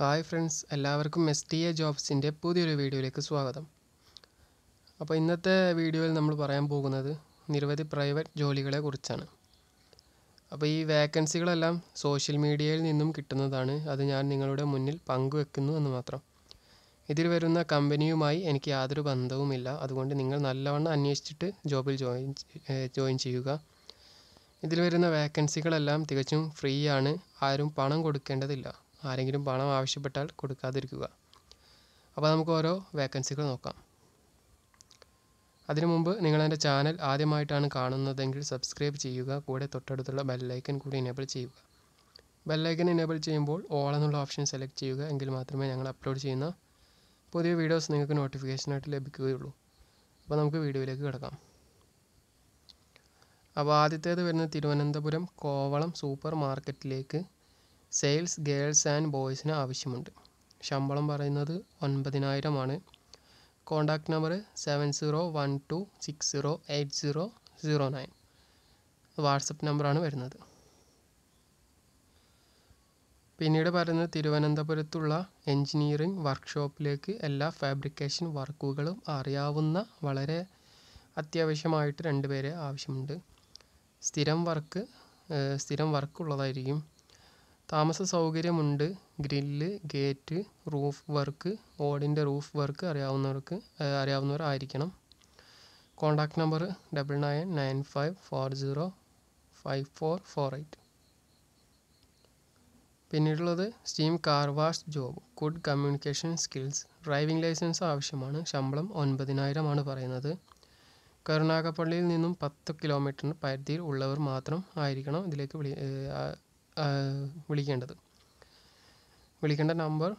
Hi friends എല്ലാവർക്കും S T A ജോബ്സിൻ്റെ പുതിയൊരു വീഡിയോയിലേക്ക് സ്വാഗതം അപ്പോൾ ഇന്നത്തെ വീഡിയോയിൽ നമ്മൾ പറയാൻ പോകുന്നത് നിരവധി പ്രൈവറ്റ് ജോലികളെ കുറിച്ചാണ് അപ്പോൾ ഈ വേക്കൻസികളെല്ലാം സോഷ്യൽ മീഡിയയിൽ നിന്നും കിട്ടുന്നതാണ് അത് ഞാൻ നിങ്ങളുടെ മുന്നിൽ പങ്കുവെക്കുന്നു എന്ന് മാത്രം ഇതിൽ വരുന്ന കമ്പനിയുമായി എനിക്ക് യാതൊരു ബന്ധവുമില്ല അതുകൊണ്ട് നിങ്ങൾ നല്ലവണ്ണം അന്വേഷിച്ചിട്ട് ജോബിൽ ജോയിൻ ജോയിൻ ചെയ്യുക ഇതിൽ വരുന്ന വേക്കൻസികളെല്ലാം തികച്ചും ഫ്രീ ആണ് ആരും പണം കൊടുക്കേണ്ടതില്ല ആരെങ്കിലും പണം ആവശ്യപ്പെട്ടാൽ കൊടുക്കാതിരിക്കുക അപ്പോൾ നമുക്ക് ഓരോ വേക്കൻസികൾ നോക്കാം അതിനു മുമ്പ് നിങ്ങൾ എൻ്റെ ചാനൽ ആദ്യമായിട്ടാണ് കാണുന്നതെങ്കിൽ സബ്സ്ക്രൈബ് ചെയ്യുക കൂടെ തൊട്ടടുത്തുള്ള ബെല്ലൈക്കൻ കൂടി എനേബിൾ ചെയ്യുക ബെല്ലൈക്കൻ എനേബിൾ ചെയ്യുമ്പോൾ ഓൾ എന്നുള്ള ഓപ്ഷൻ സെലക്ട് ചെയ്യുക എങ്കിൽ മാത്രമേ ഞങ്ങൾ അപ്ലോഡ് ചെയ്യുന്ന പുതിയ വീഡിയോസ് നിങ്ങൾക്ക് നോട്ടിഫിക്കേഷനായിട്ട് ലഭിക്കുകയുള്ളൂ അപ്പോൾ നമുക്ക് വീഡിയോയിലേക്ക് കിടക്കാം അപ്പോൾ ആദ്യത്തേത് വരുന്നത് തിരുവനന്തപുരം കോവളം സൂപ്പർ മാർക്കറ്റിലേക്ക് സെയിൽസ് ഗേൾസ് ആൻഡ് ബോയ്സിന് ആവശ്യമുണ്ട് ശമ്പളം പറയുന്നത് ഒൻപതിനായിരമാണ് ആണ് number seven zero one two six zero eight zero zero nine WhatsApp നമ്പറാണ് വരുന്നത് പിന്നീട് പറയുന്നത് തിരുവനന്തപുരത്തുള്ള എൻജിനീയറിംഗ് വർക്ക്ഷോപ്പിലേക്ക് എല്ലാ ഫാബ്രിക്കേഷൻ വർക്കുകളും അറിയാവുന്ന വളരെ അത്യാവശ്യമായിട്ട് രണ്ട് പേരെ ആവശ്യമുണ്ട് സ്ഥിരം വർക്ക് സ്ഥിരം വർക്കുള്ളതായിരിക്കും താമസ സൗകര്യമുണ്ട് ഗ്രില്ല് ഗേറ്റ് റൂഫ് വർക്ക് ഓടിൻ്റെ റൂഫ് വർക്ക് അറിയാവുന്നവർക്ക് അറിയാവുന്നവർ ആയിരിക്കണം contact number double nine nine five four zero five four four eight പിന്നീടുള്ളത് steam car wash job good communication skills driving licence ആവശ്യമാണ് ശമ്പളം ഒൻപതിനായിരമാണ് പറയുന്നത് കരുനാഗപ്പള്ളിയിൽ നിന്നും പത്ത് കിലോമീറ്ററിന് പരിധിയിൽ ഉള്ളവർ മാത്രം ആയിരിക്കണം ഇതിലേക്ക് വിളി വിളിക്കേണ്ടത് വിളിക്കേണ്ട number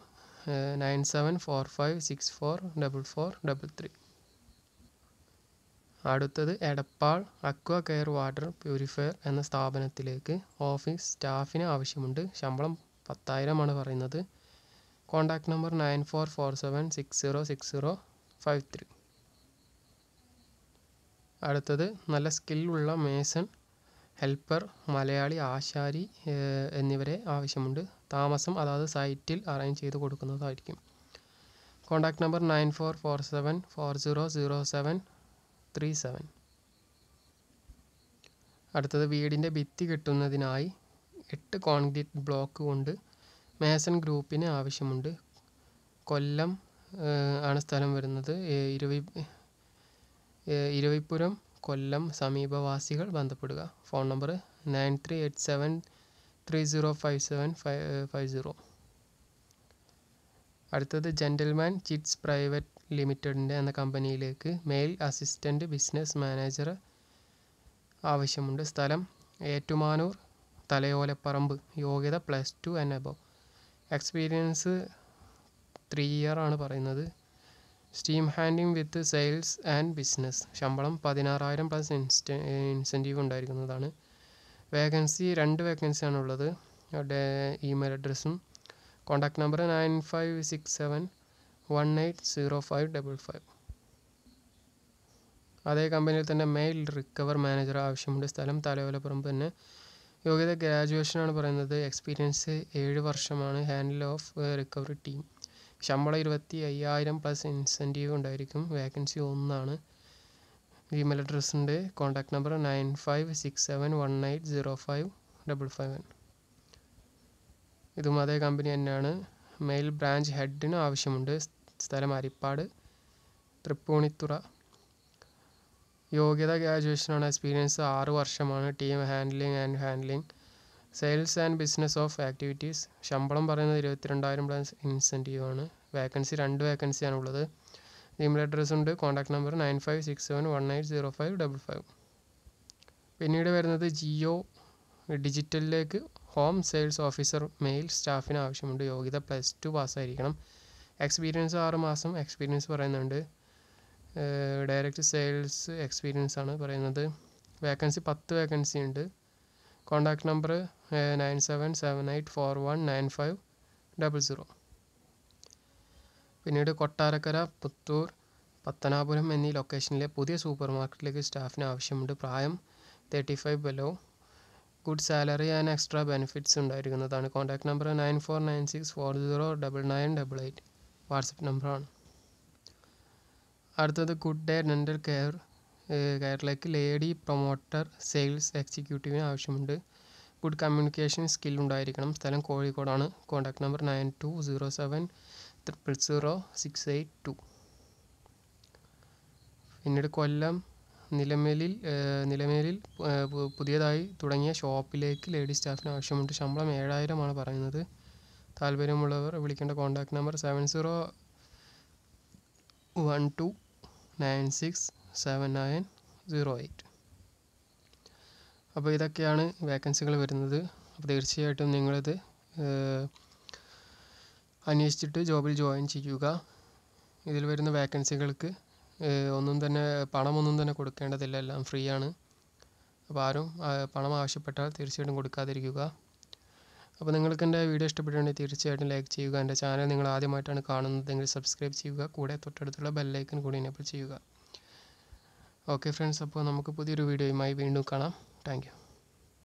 nine seven four five six four double four double three അടുത്തത് Edappal aqua care water purifier എന്ന സ്ഥാപനത്തിലേക്ക് ഓഫീസ് സ്റ്റാഫിന് ആവശ്യമുണ്ട് ശമ്പളം പത്തായിരമാണ് പറയുന്നത് contact number nine four four seven six zero six zero five three അടുത്തത് നല്ല സ്കില്ലുള്ള മേസൺ ഹെൽപ്പർ മലയാളി ആശാരി എന്നിവരെ ആവശ്യമുണ്ട് താമസം അതാത് സൈറ്റിൽ അറേഞ്ച് ചെയ്ത് കൊടുക്കുന്നതായിരിക്കും contact number nine four four seven four zero zero seven three seven അടുത്തത് വീടിൻ്റെ ഭിത്തി കെട്ടുന്നതിനായി എട്ട് കോൺക്രീറ്റ് ബ്ലോക്ക് കൊണ്ട് മേസൺ ഗ്രൂപ്പിന് ആവശ്യമുണ്ട് കൊല്ലം ആണ് സ്ഥലം വരുന്നത് ഇരുവി ഇരുവിപ്പുരം കൊല്ലം സമീപവാസികൾ ബന്ധപ്പെടുക phone number nine three eight seven three zero five seven five five zero അടുത്തത് ജെൻ്റിൽമാൻ ചിറ്റ്സ് പ്രൈവറ്റ് ലിമിറ്റഡിൻ്റെ എന്ന കമ്പനിയിലേക്ക് മെയിൽ അസിസ്റ്റൻ്റ് ബിസിനസ് മാനേജർ ആവശ്യമുണ്ട് സ്ഥലം ഏറ്റുമാനൂർ തലയോലപ്പറമ്പ് യോഗ്യത plus two and above experience three year ആണ് പറയുന്നത് steam handling with sales and business ശമ്പളം പതിനാറായിരം പ്ലസ് ഇൻസ്റ്റ ഇൻസെൻറ്റീവ് ഉണ്ടായിരിക്കുന്നതാണ് വേക്കൻസി രണ്ട് വേക്കൻസി ഉള്ളത് അവരുടെ ഇമെയിൽ അഡ്രസ്സും contact number nine five six seven one eight zero five double five അതേ കമ്പനിയിൽ തന്നെ മെയിൽ റിക്കവർ മാനേജർ ആവശ്യമുണ്ട് സ്ഥലം തലവലപ്പുറം തന്നെ യോഗ്യത ഗ്രാജുവേഷനാണ് പറയുന്നത് എക്സ്പീരിയൻസ് ഏഴ് വർഷമാണ് ഹാൻഡിൽ ഓഫ് റിക്കവറി ടീം ശമ്പളം ഇരുപത്തി അയ്യായിരം പ്ലസ് ഇൻസെൻറ്റീവ് ഉണ്ടായിരിക്കും വേക്കൻസി ഒന്നാണ് ഇമെയിൽ ഉണ്ട് contact number nine five six seven one eight zero five double five one ഇതും അതേ കമ്പനി തന്നെയാണ് മെയിൽ ബ്രാഞ്ച് ഹെഡിന് ആവശ്യമുണ്ട് സ്ഥലം അരിപ്പാട് തൃപ്പൂണിത്തുറ യോഗ്യത ഗ്രാജുവേഷനാണ് എക്സ്പീരിയൻസ് ആറ് വർഷമാണ് team handling and handling sales and business of activities ശമ്പളം പറയുന്നത് ഇരുപത്തിരണ്ടായിരം പ്ലസ് ഇൻസെൻറ്റീവ് ആണ് വേക്കൻസി രണ്ട് വേക്കൻസിയാണ് ഉള്ളത് ഇമെയിൽ അഡ്രസ്സ് ഉണ്ട് contact number nine five six seven one eight zero five double five പിന്നീട് വരുന്നത് ജിയോ ഡിജിറ്റലിലേക്ക് ഹോം സെയിൽസ് ഓഫീസർ മെയിൽ സ്റ്റാഫിന് ആവശ്യമുണ്ട് യോഗ്യത പ്ലസ് ടു പാസ്സായിരിക്കണം എക്സ്പീരിയൻസ് ആറ് മാസം എക്സ്പീരിയൻസ് പറയുന്നുണ്ട് ഡയറക്റ്റ് സെയിൽസ് എക്സ്പീരിയൻസ് ആണ് പറയുന്നത് വേക്കൻസി പത്ത് വേക്കൻസി ഉണ്ട് contact number nine seven seven eight four one nine five double zero പിന്നീട് കൊട്ടാരക്കര പുത്തൂർ പത്തനാപുരം എന്നീ ലൊക്കേഷനിലെ പുതിയ സൂപ്പർ മാർക്കറ്റിലേക്ക് സ്റ്റാഫിന് ആവശ്യമുണ്ട് പ്രായം thirty five below good salary and extra benefits ഉണ്ടായിരിക്കുന്നതാണ് contact number nine four nine six four zero double nine double eight WhatsApp നമ്പറാണ് അടുത്തത് ഗുഡ് ഡേ ഡെൻ്റൽ കെയർ കെയറിലേക്ക് ലേഡി പ്രൊമോട്ടർ സെയിൽസ് എക്സിക്യൂട്ടീവിന് ആവശ്യമുണ്ട് ഗുഡ് കമ്മ്യൂണിക്കേഷൻ സ്കിൽ ഉണ്ടായിരിക്കണം സ്ഥലം കോഴിക്കോടാണ് contact number nine two zero seven triple zero six eight two പിന്നീട് കൊല്ലം നിലമേലിൽ നിലമേലിൽ പുതിയതായി തുടങ്ങിയ ഷോപ്പിലേക്ക് ലേഡി സ്റ്റാഫിന് ആവശ്യമുണ്ട് ശമ്പളം ഏഴായിരമാണ് പറയുന്നത് താല്പര്യമുള്ളവർ വിളിക്കേണ്ട contact number seven zero one two nine six seven nine zero eight അപ്പോൾ ഇതൊക്കെയാണ് വേക്കൻസികൾ വരുന്നത് അപ്പോൾ തീർച്ചയായിട്ടും നിങ്ങളിത് അന്വേഷിച്ചിട്ട് ജോബിൽ ജോയിൻ ചെയ്യുക ഇതിൽ വരുന്ന വേക്കൻസികൾക്ക് ഒന്നും തന്നെ പണമൊന്നും തന്നെ കൊടുക്കേണ്ടതില്ല എല്ലാം ഫ്രീ ആണ് അപ്പോൾ ആരും പണം ആവശ്യപ്പെട്ടാൽ തീർച്ചയായിട്ടും കൊടുക്കാതിരിക്കുക അപ്പോൾ നിങ്ങൾക്ക് എൻ്റെ വീഡിയോ ഇഷ്ടപ്പെട്ടിട്ടുണ്ടെങ്കിൽ തീർച്ചയായിട്ടും ലൈക്ക് ചെയ്യുക എൻ്റെ ചാനൽ നിങ്ങൾ ആദ്യമായിട്ടാണ് കാണുന്നതെങ്കിൽ സബ്സ്ക്രൈബ് ചെയ്യുക കൂടെ തൊട്ടടുത്തുള്ള ബെല്ലൈക്കൻ കൂടി എനേബിൾ ചെയ്യുക ഓക്കെ ഫ്രണ്ട്സ് അപ്പോൾ നമുക്ക് പുതിയൊരു വീഡിയോയുമായി വീണ്ടും കാണാം Thank you.